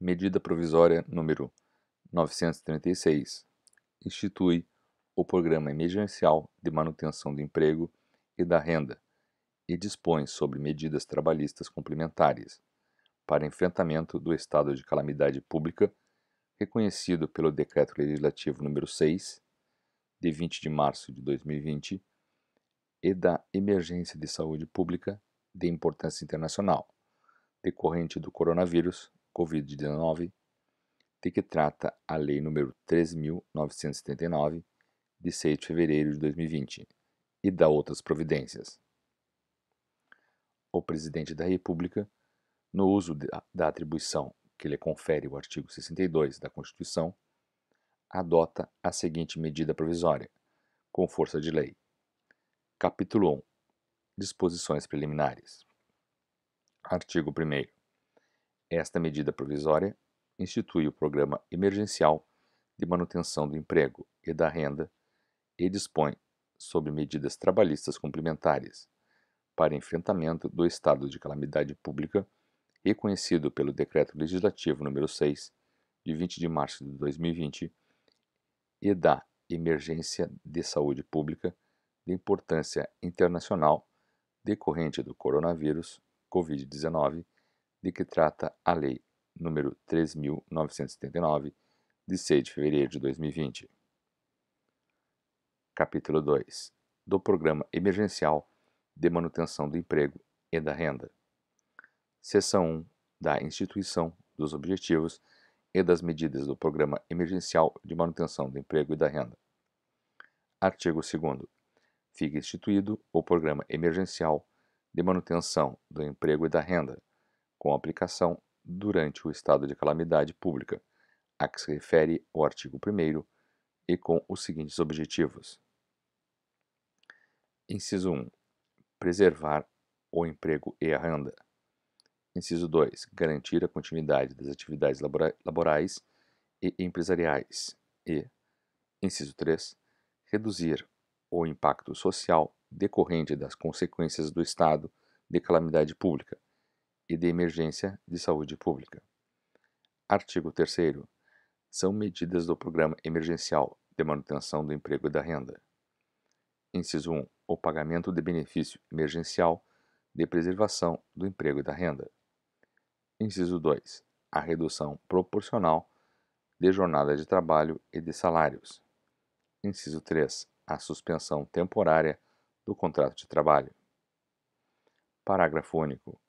Medida Provisória número 936 institui o Programa Emergencial de Manutenção do Emprego e da Renda e dispõe sobre medidas trabalhistas complementares para enfrentamento do estado de calamidade pública reconhecido pelo Decreto Legislativo número 6 de 20 de março de 2020 e da Emergência de Saúde Pública de Importância Internacional decorrente do coronavírus Covid-19, de que trata a Lei nº 3.979, de 6 de fevereiro de 2020, e da outras providências. O Presidente da República, no uso da atribuição que lhe confere o artigo 62 da Constituição, adota a seguinte medida provisória, com força de lei. Capítulo 1. Disposições preliminares. Artigo 1 esta medida provisória institui o Programa Emergencial de Manutenção do Emprego e da Renda e dispõe sobre medidas trabalhistas complementares para enfrentamento do estado de calamidade pública reconhecido pelo Decreto Legislativo número 6, de 20 de março de 2020, e da emergência de saúde pública de importância internacional decorrente do coronavírus Covid-19 de que trata a Lei nº 3.979, de 6 de fevereiro de 2020. Capítulo 2 do Programa Emergencial de Manutenção do Emprego e da Renda. Seção 1 da instituição, dos objetivos e das medidas do Programa Emergencial de Manutenção do Emprego e da Renda. Artigo 2. Fica instituído o Programa Emergencial de Manutenção do Emprego e da Renda com aplicação durante o estado de calamidade pública, a que se refere o artigo 1 e com os seguintes objetivos. Inciso 1. Preservar o emprego e a renda. Inciso 2. Garantir a continuidade das atividades labora laborais e empresariais. E, inciso 3. Reduzir o impacto social decorrente das consequências do estado de calamidade pública, e de emergência de saúde pública. Artigo 3. São medidas do Programa Emergencial de Manutenção do Emprego e da Renda. Inciso 1. O pagamento de benefício emergencial de preservação do emprego e da renda. Inciso 2. A redução proporcional de jornada de trabalho e de salários. Inciso 3. A suspensão temporária do contrato de trabalho. Parágrafo único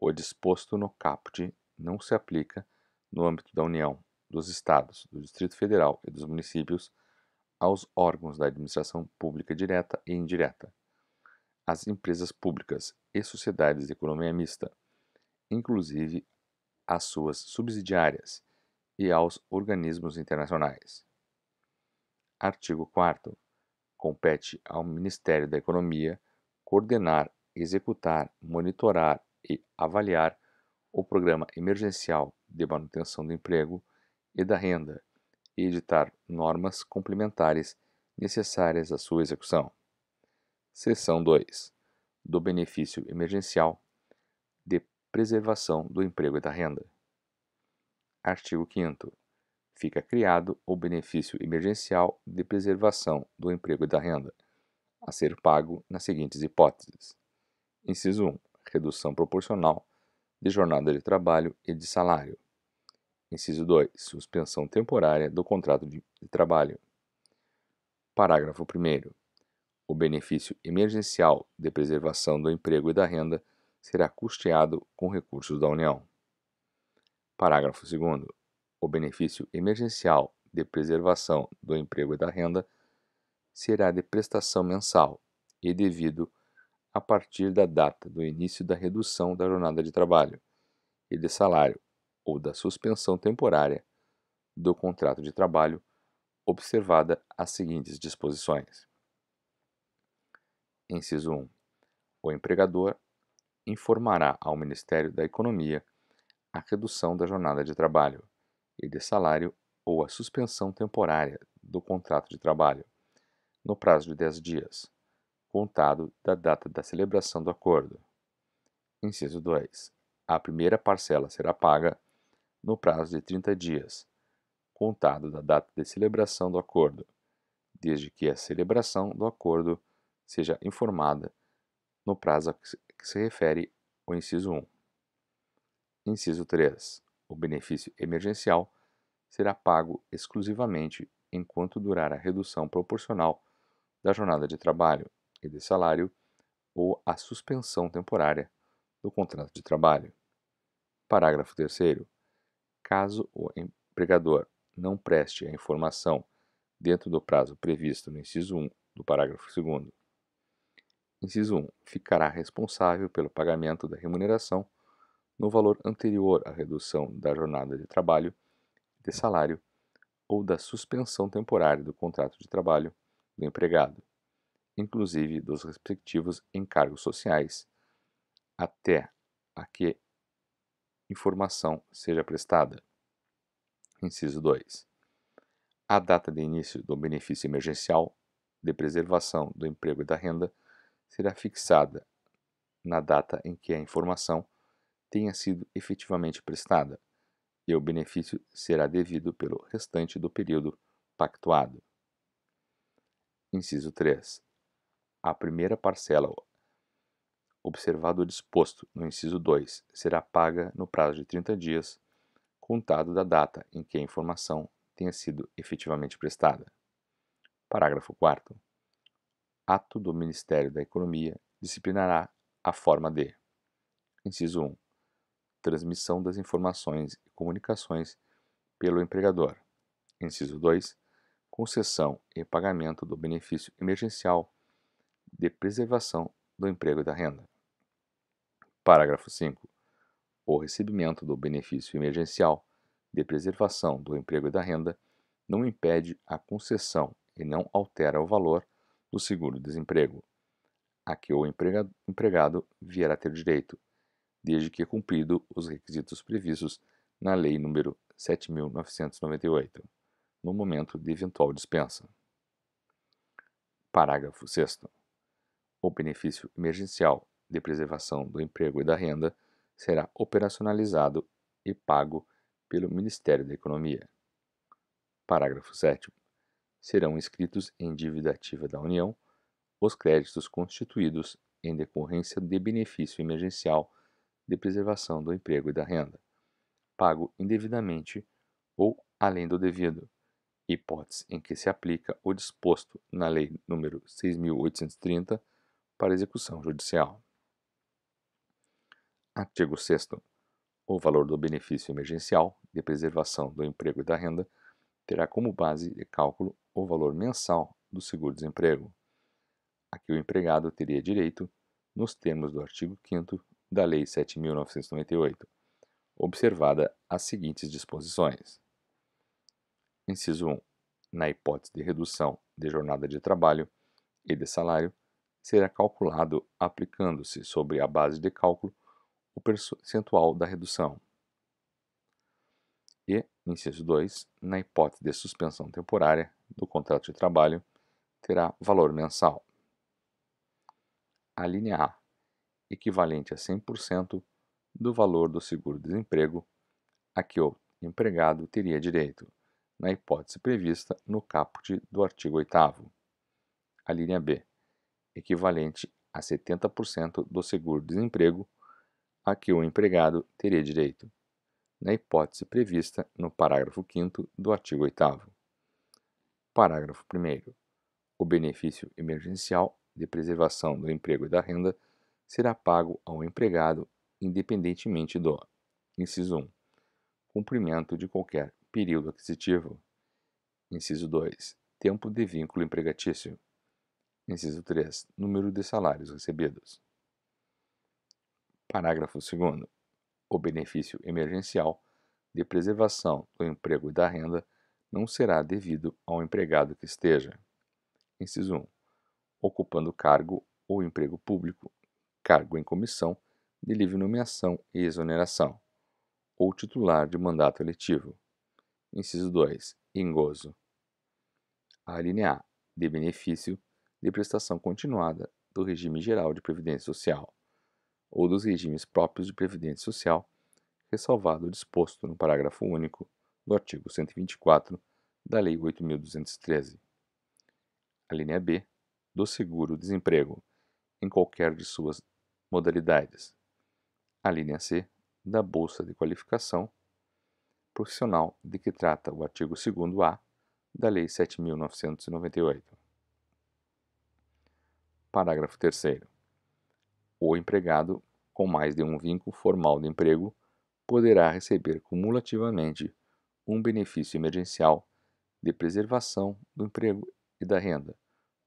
o disposto no caput não se aplica no âmbito da União, dos Estados, do Distrito Federal e dos municípios aos órgãos da administração pública direta e indireta, às empresas públicas e sociedades de economia mista, inclusive às suas subsidiárias e aos organismos internacionais. Artigo 4. Compete ao Ministério da Economia coordenar, executar, monitorar e avaliar o Programa Emergencial de Manutenção do Emprego e da Renda e editar normas complementares necessárias à sua execução. Seção 2. Do benefício emergencial de preservação do emprego e da renda. Artigo 5 Fica criado o benefício emergencial de preservação do emprego e da renda, a ser pago nas seguintes hipóteses. Inciso 1 redução proporcional de jornada de trabalho e de salário. Inciso 2. Suspensão temporária do contrato de, trabalho. Parágrafo 1. O benefício emergencial de preservação do emprego e da renda será custeado com recursos da União. Parágrafo 2. O benefício emergencial de preservação do emprego e da renda será de prestação mensal e devido a partir da data do início da redução da jornada de trabalho e de salário ou da suspensão temporária do contrato de trabalho, observada as seguintes disposições. Inciso 1. O empregador informará ao Ministério da Economia a redução da jornada de trabalho e de salário ou a suspensão temporária do contrato de trabalho, no prazo de 10 dias, contado da data da celebração do acordo. Inciso 2. A primeira parcela será paga no prazo de 30 dias, contado da data de celebração do acordo, desde que a celebração do acordo seja informada no prazo a que se refere o inciso 1. Inciso 3. O benefício emergencial será pago exclusivamente enquanto durar a redução proporcional da jornada de trabalho, e de salário ou a suspensão temporária do contrato de trabalho. Parágrafo 3. Caso o empregador não preste a informação dentro do prazo previsto no inciso 1 do parágrafo 2, inciso 1 ficará responsável pelo pagamento da remuneração no valor anterior à redução da jornada de trabalho, de salário ou da suspensão temporária do contrato de trabalho do empregado inclusive dos respectivos encargos sociais, até a que informação seja prestada. Inciso 2. A data de início do benefício emergencial de preservação do emprego e da renda será fixada na data em que a informação tenha sido efetivamente prestada e o benefício será devido pelo restante do período pactuado. Inciso 3. A primeira parcela, observado o disposto no inciso 2, será paga no prazo de 30 dias, contado da data em que a informação tenha sido efetivamente prestada. Parágrafo 4. Ato do Ministério da Economia disciplinará a forma de: Inciso 1. Transmissão das informações e comunicações pelo empregador. Inciso 2. Concessão e pagamento do benefício emergencial de preservação do emprego e da renda. Parágrafo 5. O recebimento do benefício emergencial de preservação do emprego e da renda não impede a concessão e não altera o valor do seguro-desemprego, a que o empregado vier a ter direito, desde que cumprido os requisitos previstos na Lei nº 7.998, no momento de eventual dispensa. Parágrafo 6 o benefício emergencial de preservação do emprego e da renda será operacionalizado e pago pelo Ministério da Economia. Parágrafo 7. Serão inscritos em dívida ativa da União os créditos constituídos em decorrência de benefício emergencial de preservação do emprego e da renda, pago indevidamente ou além do devido, hipótese em que se aplica o disposto na Lei nº 6.830, para execução judicial. Artigo 6. O valor do benefício emergencial de preservação do emprego e da renda terá como base de cálculo o valor mensal do seguro-desemprego, a que o empregado teria direito nos termos do artigo 5 da Lei 7.998, observada as seguintes disposições. Inciso 1. Na hipótese de redução de jornada de trabalho e de salário, será calculado aplicando-se sobre a base de cálculo o percentual da redução. E, inciso 2, na hipótese de suspensão temporária do contrato de trabalho, terá valor mensal. A linha A, equivalente a 100% do valor do seguro-desemprego a que o empregado teria direito, na hipótese prevista no caput do artigo 8 A linha B, equivalente a 70% do seguro-desemprego a que o empregado teria direito, na hipótese prevista no parágrafo 5 do artigo 8. Parágrafo 1. O benefício emergencial de preservação do emprego e da renda será pago ao empregado independentemente do inciso 1. Cumprimento de qualquer período aquisitivo. Inciso 2. Tempo de vínculo empregatício. Inciso 3. Número de salários recebidos. Parágrafo 2. O benefício emergencial de preservação do emprego e da renda não será devido ao empregado que esteja. Inciso 1. Ocupando cargo ou emprego público, cargo em comissão, de livre nomeação e exoneração, ou titular de mandato eletivo. Inciso 2. Engozo. A linha A. De benefício de prestação continuada do regime geral de previdência social ou dos regimes próprios de previdência social, ressalvado o disposto no parágrafo único do artigo 124 da Lei 8213. A linha B do seguro-desemprego em qualquer de suas modalidades. A linha C da bolsa de qualificação profissional de que trata o artigo 2º A da Lei 7.998. Parágrafo 3. O empregado com mais de um vínculo formal de emprego poderá receber cumulativamente um benefício emergencial de preservação do emprego e da renda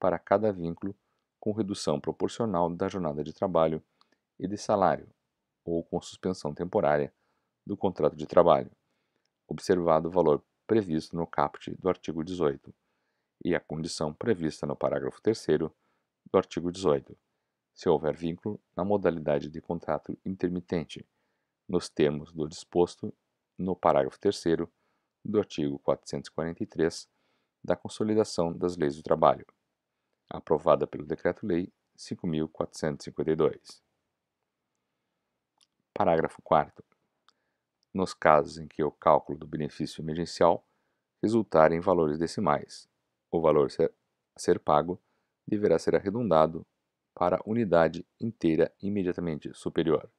para cada vínculo com redução proporcional da jornada de trabalho e de salário ou com suspensão temporária do contrato de trabalho, observado o valor previsto no caput do artigo 18 e a condição prevista no parágrafo 3 do artigo 18, se houver vínculo na modalidade de contrato intermitente, nos termos do disposto no parágrafo 3 do artigo 443 da Consolidação das Leis do Trabalho, aprovada pelo Decreto-Lei 5452. Parágrafo 4 Nos casos em que o cálculo do benefício emergencial resultar em valores decimais, o valor a ser pago deverá ser arredondado para a unidade inteira imediatamente superior.